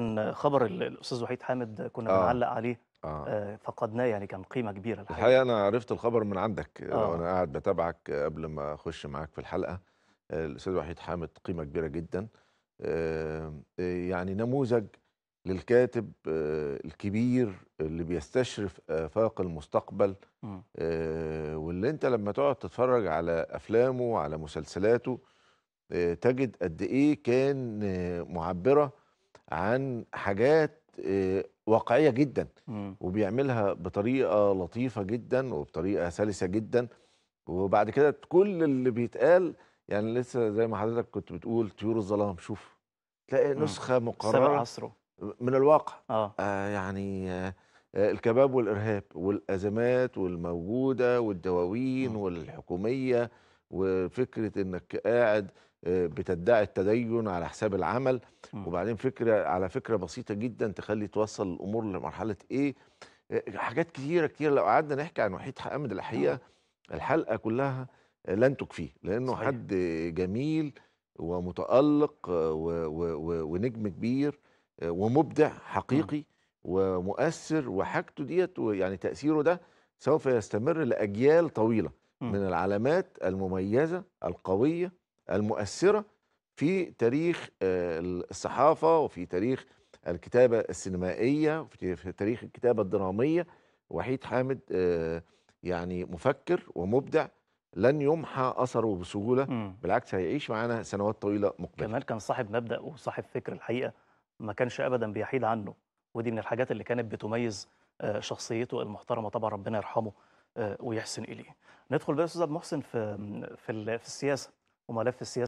كان خبر الاستاذ وحيد حامد كنا آه. بنعلق عليه آه. آه فقدناه يعني كان قيمه كبيره الحقيقه, الحقيقة انا عرفت الخبر من عندك آه. آه. وانا قاعد بتابعك قبل ما اخش معاك في الحلقه آه، الاستاذ وحيد حامد قيمه كبيره جدا آه، يعني نموذج للكاتب الكبير اللي بيستشرف افاق المستقبل واللي انت لما تقعد تتفرج على افلامه وعلى مسلسلاته تجد قد ايه كان معبره عن حاجات آه، واقعيه جدا وبيعملها بطريقه لطيفه جدا وبطريقه سلسه جدا وبعد كده كل اللي بيتقال يعني لسه زي ما حضرتك كنت بتقول طيور الظلام شوف تلاقي نسخه مقرره عصره من الواقع آه. آه يعني آه, آه، الكباب والارهاب والازمات والموجوده والدواوين آه. والحكوميه وفكره انك قاعد آه، بتدعي التدين على حساب العمل وبعدين فكره على فكره بسيطه جدا تخلي توصل الامور لمرحله ايه آه، حاجات كتيره كثيرة لو قعدنا نحكي عن وحيد حامد الحقيقه الحلقه كلها آه، لن تكفيه لانه صحيح. حد جميل ومتالق ونجم كبير ومبدع حقيقي ومؤثر وحاجته ديت يعني تاثيره ده سوف يستمر لاجيال طويله من العلامات المميزة القوية المؤثرة في تاريخ آه، الصحافة وفي تاريخ الكتابة السينمائية وفي تاريخ الكتابة الدرامية وحيد حامد آه، يعني مفكر ومبدع لن يمحى اثره بسهوله مم. بالعكس هيعيش معانا سنوات طويله مقبله كمان كان صاحب مبدا وصاحب فكر الحقيقه ما كانش ابدا بيحيد عنه ودي من الحاجات اللي كانت بتميز آه، شخصيته المحترمه طبعا ربنا يرحمه آه، ويحسن اليه ندخل بقى استاذ محسن في في السياسه وملف السياسه